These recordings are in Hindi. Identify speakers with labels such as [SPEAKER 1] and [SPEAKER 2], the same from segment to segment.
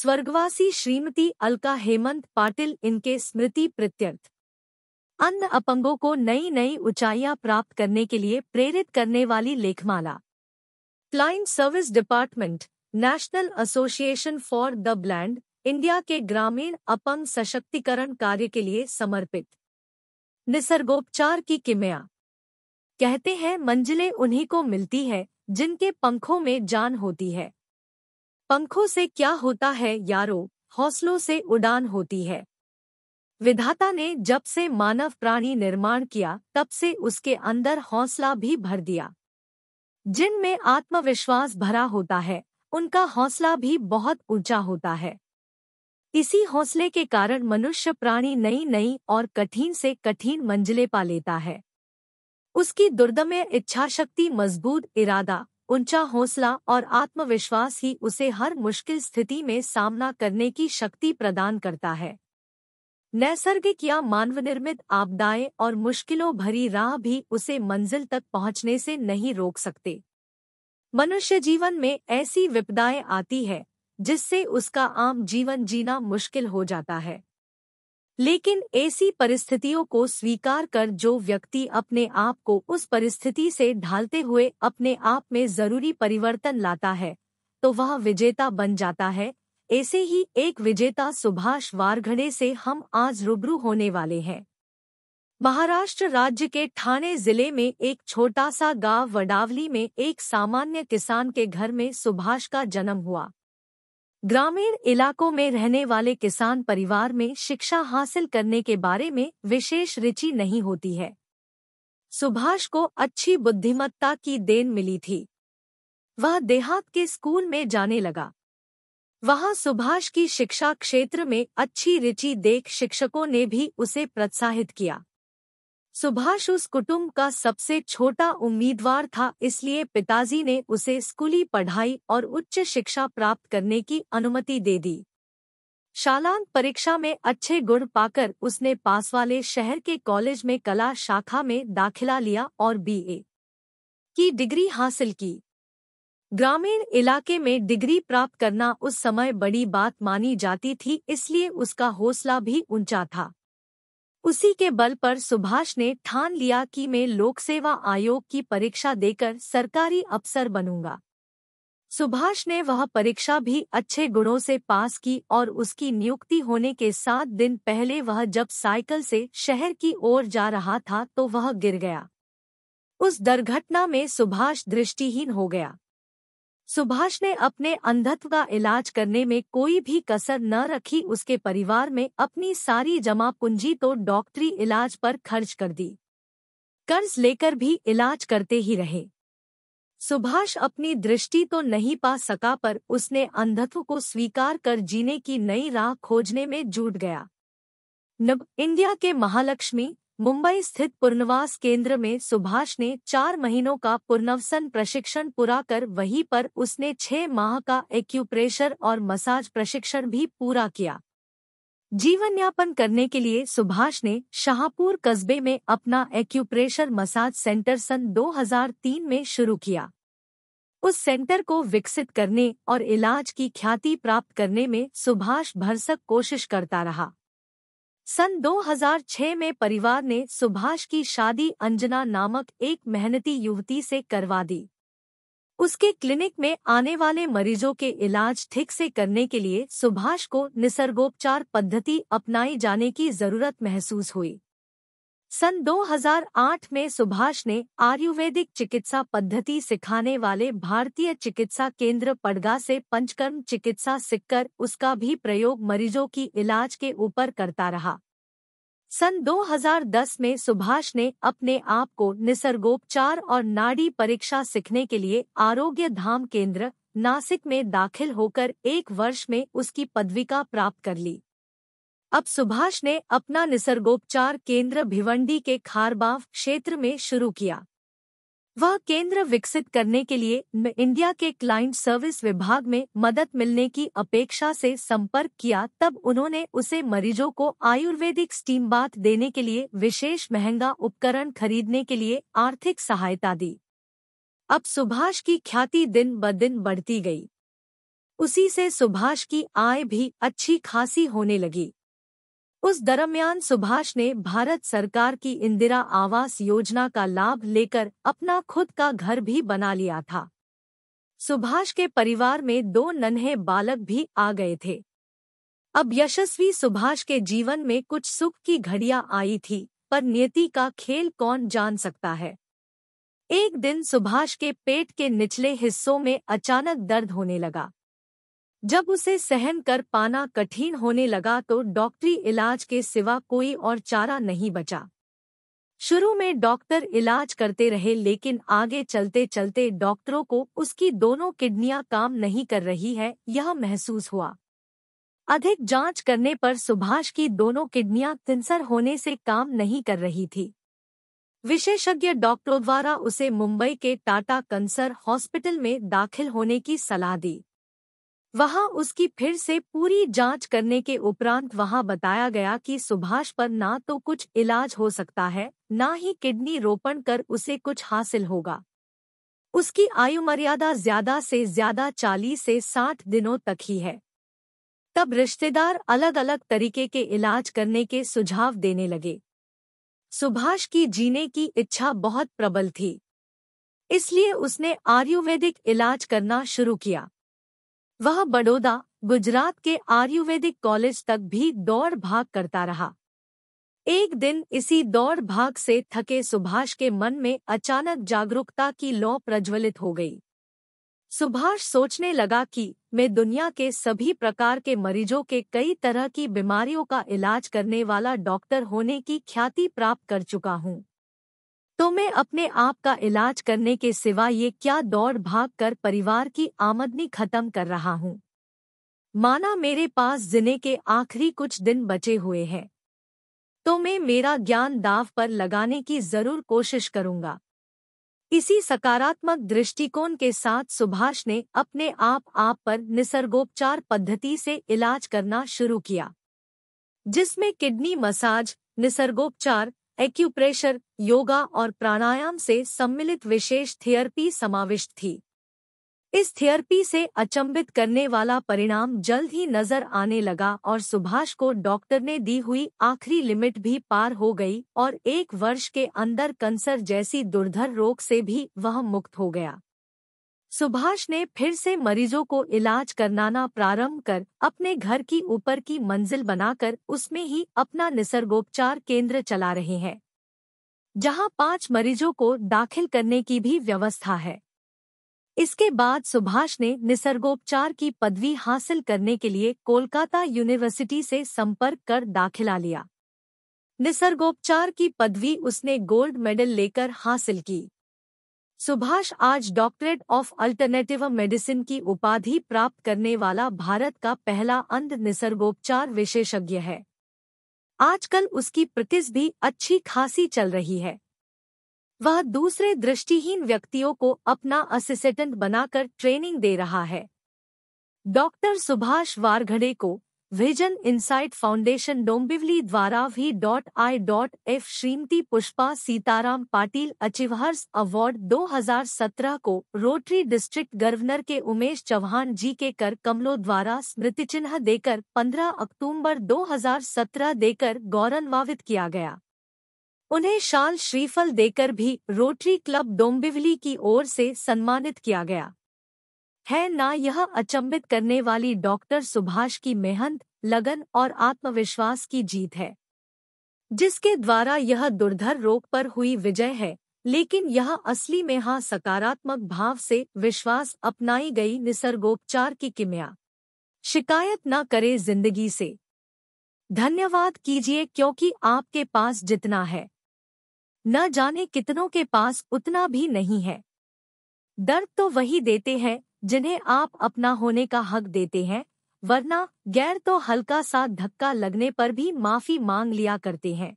[SPEAKER 1] स्वर्गवासी श्रीमती अलका हेमंत पाटिल इनके स्मृति प्रत्यर्थ अन्य अपंगों को नई नई ऊंचाइयां प्राप्त करने के लिए प्रेरित करने वाली लेखमाला client service department national association for the blind India के ग्रामीण अपंग सशक्तिकरण कार्य के लिए समर्पित निसर्गोपचार की किमया कहते हैं मंजिलें उन्हीं को मिलती है जिनके पंखों में जान होती है पंखों से क्या होता है यारो हौसलों से उड़ान होती है विधाता ने जब से मानव प्राणी निर्माण किया तब से उसके अंदर हौसला भी भर दिया जिनमें आत्मविश्वास भरा होता है उनका हौसला भी बहुत ऊंचा होता है इसी हौसले के कारण मनुष्य प्राणी नई नई और कठिन से कठिन मंजिले पा लेता है उसकी दुर्दम्य इच्छा शक्ति मजबूत इरादा ऊंचा हौसला और आत्मविश्वास ही उसे हर मुश्किल स्थिति में सामना करने की शक्ति प्रदान करता है नैसर्गिक या मानव निर्मित आपदाएं और मुश्किलों भरी राह भी उसे मंजिल तक पहुंचने से नहीं रोक सकते मनुष्य जीवन में ऐसी विपदाएं आती है जिससे उसका आम जीवन जीना मुश्किल हो जाता है लेकिन ऐसी परिस्थितियों को स्वीकार कर जो व्यक्ति अपने आप को उस परिस्थिति से ढालते हुए अपने आप में जरूरी परिवर्तन लाता है तो वह विजेता बन जाता है ऐसे ही एक विजेता सुभाष वारघड़े से हम आज रूबरू होने वाले हैं महाराष्ट्र राज्य के ठाणे जिले में एक छोटा सा गांव वडावली में एक सामान्य किसान के घर में सुभाष का जन्म हुआ ग्रामीण इलाकों में रहने वाले किसान परिवार में शिक्षा हासिल करने के बारे में विशेष रुचि नहीं होती है सुभाष को अच्छी बुद्धिमत्ता की देन मिली थी वह देहात के स्कूल में जाने लगा वहां सुभाष की शिक्षा क्षेत्र में अच्छी रुचि देख शिक्षकों ने भी उसे प्रोत्साहित किया सुभाष उस कुटुंब का सबसे छोटा उम्मीदवार था इसलिए पिताजी ने उसे स्कूली पढ़ाई और उच्च शिक्षा प्राप्त करने की अनुमति दे दी शालांत परीक्षा में अच्छे गुण पाकर उसने पास वाले शहर के कॉलेज में कला शाखा में दाखिला लिया और बीए की डिग्री हासिल की ग्रामीण इलाके में डिग्री प्राप्त करना उस समय बड़ी बात मानी जाती थी इसलिए उसका हौसला भी ऊंचा था उसी के बल पर सुभाष ने ठान लिया कि मैं लोक सेवा आयोग की परीक्षा देकर सरकारी अफसर बनूंगा सुभाष ने वह परीक्षा भी अच्छे गुणों से पास की और उसकी नियुक्ति होने के सात दिन पहले वह जब साइकिल से शहर की ओर जा रहा था तो वह गिर गया उस दुर्घटना में सुभाष दृष्टिहीन हो गया सुभाष ने अपने अंधत्व का इलाज करने में कोई भी कसर न रखी उसके परिवार में अपनी सारी जमा पूंजी तो डॉक्टरी इलाज पर खर्च कर दी कर्ज लेकर भी इलाज करते ही रहे सुभाष अपनी दृष्टि तो नहीं पा सका पर उसने अंधत्व को स्वीकार कर जीने की नई राह खोजने में जुट गया नब इंडिया के महालक्ष्मी मुंबई स्थित पुनर्वास केंद्र में सुभाष ने चार महीनों का पुनर्वसन प्रशिक्षण पूरा कर वहीं पर उसने छह माह का एक्यूप्रेशर और मसाज प्रशिक्षण भी पूरा किया जीवन यापन करने के लिए सुभाष ने शाहपुर कस्बे में अपना एक्यूप्रेशर मसाज सेंटर सन 2003 में शुरू किया उस सेंटर को विकसित करने और इलाज की ख्याति प्राप्त करने में सुभाष भरसक कोशिश करता रहा सन 2006 में परिवार ने सुभाष की शादी अंजना नामक एक मेहनती युवती से करवा दी उसके क्लिनिक में आने वाले मरीजों के इलाज ठीक से करने के लिए सुभाष को निसर्गोपचार पद्धति अपनाई जाने की जरूरत महसूस हुई सन 2008 में सुभाष ने आयुर्वेदिक चिकित्सा पद्धति सिखाने वाले भारतीय चिकित्सा केंद्र पड़गा से पंचकर्म चिकित्सा सीखकर उसका भी प्रयोग मरीजों की इलाज के ऊपर करता रहा सन 2010 में सुभाष ने अपने आप को निसर्गोपचार और नाड़ी परीक्षा सीखने के लिए आरोग्य धाम केंद्र नासिक में दाखिल होकर एक वर्ष में उसकी पदविका प्राप्त कर ली अब सुभाष ने अपना निसर्गोपचार केंद्र भिवंडी के खारबाव क्षेत्र में शुरू किया वह केंद्र विकसित करने के लिए इंडिया के क्लाइंट सर्विस विभाग में मदद मिलने की अपेक्षा से संपर्क किया तब उन्होंने उसे मरीजों को आयुर्वेदिक स्टीम बात देने के लिए विशेष महंगा उपकरण खरीदने के लिए आर्थिक सहायता दी अब सुभाष की ख्याति दिन ब दिन बढ़ती गई उसी से सुभाष की आय भी अच्छी खासी होने लगी उस दरमियान सुभाष ने भारत सरकार की इंदिरा आवास योजना का लाभ लेकर अपना खुद का घर भी बना लिया था सुभाष के परिवार में दो नन्हे बालक भी आ गए थे अब यशस्वी सुभाष के जीवन में कुछ सुख की घड़ियां आई थी पर नियति का खेल कौन जान सकता है एक दिन सुभाष के पेट के निचले हिस्सों में अचानक दर्द होने लगा जब उसे सहन कर पाना कठिन होने लगा तो डॉक्टरी इलाज के सिवा कोई और चारा नहीं बचा शुरू में डॉक्टर इलाज करते रहे लेकिन आगे चलते चलते डॉक्टरों को उसकी दोनों किडनियां काम नहीं कर रही है यह महसूस हुआ अधिक जांच करने पर सुभाष की दोनों किडनियां कैंसर होने से काम नहीं कर रही थी विशेषज्ञ डॉक्टरों द्वारा उसे मुंबई के टाटा कंसर हॉस्पिटल में दाखिल होने की सलाह दी वहां उसकी फिर से पूरी जांच करने के उपरांत वहां बताया गया कि सुभाष पर ना तो कुछ इलाज हो सकता है ना ही किडनी रोपण कर उसे कुछ हासिल होगा उसकी आयु मर्यादा ज्यादा से ज्यादा चालीस से साठ दिनों तक ही है तब रिश्तेदार अलग अलग तरीके के इलाज करने के सुझाव देने लगे सुभाष की जीने की इच्छा बहुत प्रबल थी इसलिए उसने आयुर्वेदिक इलाज करना शुरू किया वह बड़ौदा गुजरात के आयुर्वेदिक कॉलेज तक भी दौड़ भाग करता रहा एक दिन इसी दौड़ भाग से थके सुभाष के मन में अचानक जागरूकता की लौ प्रज्वलित हो गई सुभाष सोचने लगा कि मैं दुनिया के सभी प्रकार के मरीजों के कई तरह की बीमारियों का इलाज करने वाला डॉक्टर होने की ख्याति प्राप्त कर चुका हूँ तो मैं अपने आप का इलाज करने के सिवा ये क्या दौड़ भाग कर परिवार की आमदनी खत्म कर रहा हूँ माना मेरे पास जिने के आखिरी कुछ दिन बचे हुए हैं तो मैं मेरा ज्ञान दाव पर लगाने की जरूर कोशिश करूंगा इसी सकारात्मक दृष्टिकोण के साथ सुभाष ने अपने आप आप पर निसर्गोपचार पद्धति से इलाज करना शुरू किया जिसमें किडनी मसाज निसर्गोपचार एक्यूप्रेशर योगा और प्राणायाम से सम्मिलित विशेष थियरपी समाविष्ट थी इस थियरपी से अचंभित करने वाला परिणाम जल्द ही नजर आने लगा और सुभाष को डॉक्टर ने दी हुई आखिरी लिमिट भी पार हो गई और एक वर्ष के अंदर कंसर जैसी दुर्धर रोग से भी वह मुक्त हो गया सुभाष ने फिर से मरीजों को इलाज करनाना प्रारंभ कर अपने घर की ऊपर की मंजिल बनाकर उसमें ही अपना निसर्गोपचार केंद्र चला रहे हैं जहां पांच मरीजों को दाखिल करने की भी व्यवस्था है इसके बाद सुभाष ने निसर्गोपचार की पदवी हासिल करने के लिए कोलकाता यूनिवर्सिटी से संपर्क कर दाखिला लिया निसर्गोपचार की पदवी उसने गोल्ड मेडल लेकर हासिल की सुभाष आज डॉक्टरेट ऑफ अल्टरनेटिव मेडिसिन की उपाधि प्राप्त करने वाला भारत का पहला अंध निसर्गोपचार विशेषज्ञ है आजकल उसकी प्रतिस भी अच्छी खासी चल रही है वह दूसरे दृष्टिहीन व्यक्तियों को अपना असिस्टेंट बनाकर ट्रेनिंग दे रहा है डॉक्टर सुभाष वारघड़े को विजन इंसाइट फाउंडेशन डोंबिवली द्वारा V dot I dot F Shrimati Pushpa Sitaram Patil achievers award 2017 को रोटरी डिस्ट्रिक्ट गवर्नर के उमेश चौहान जी के कर कमलों द्वारा स्मृति चिन्ह देकर 15 अक्टूबर 2017 देकर गौरवान्वित किया गया उन्हें शाल श्रीफल देकर भी रोटरी क्लब डोंबिवली की ओर से सम्मानित किया गया है ना यह अचंबित करने वाली डॉक्टर सुभाष की मेहनत लगन और आत्मविश्वास की जीत है जिसके द्वारा यह दुर्धर रोग पर हुई विजय है लेकिन यह असली में हां सकारात्मक भाव से विश्वास अपनाई गई निसर्गोपचार की किमिया शिकायत न करे जिंदगी से धन्यवाद कीजिए क्योंकि आपके पास जितना है न जाने कितनों के पास उतना भी नहीं है दर्द तो वही देते हैं जिन्हें आप अपना होने का हक देते हैं वरना गैर तो हल्का सा धक्का लगने पर भी माफी मांग लिया करते हैं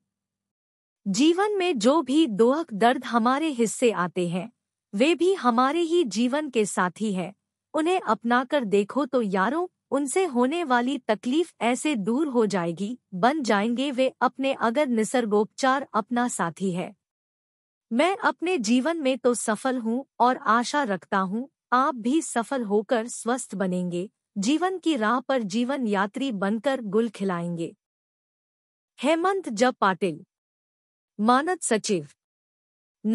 [SPEAKER 1] जीवन में जो भी दोहक दर्द हमारे हिस्से आते हैं वे भी हमारे ही जीवन के साथी हैं उन्हें अपनाकर देखो तो यारों उनसे होने वाली तकलीफ ऐसे दूर हो जाएगी बन जाएंगे वे अपने अगर निसर्गोपचार अपना साथी है मैं अपने जीवन में तो सफल हूँ और आशा रखता हूँ आप भी सफल होकर स्वस्थ बनेंगे जीवन की राह पर जीवन यात्री बनकर गुल खिलाएंगे हेमंत ज पाटिल मानद सचिव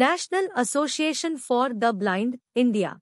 [SPEAKER 1] national association for the blind India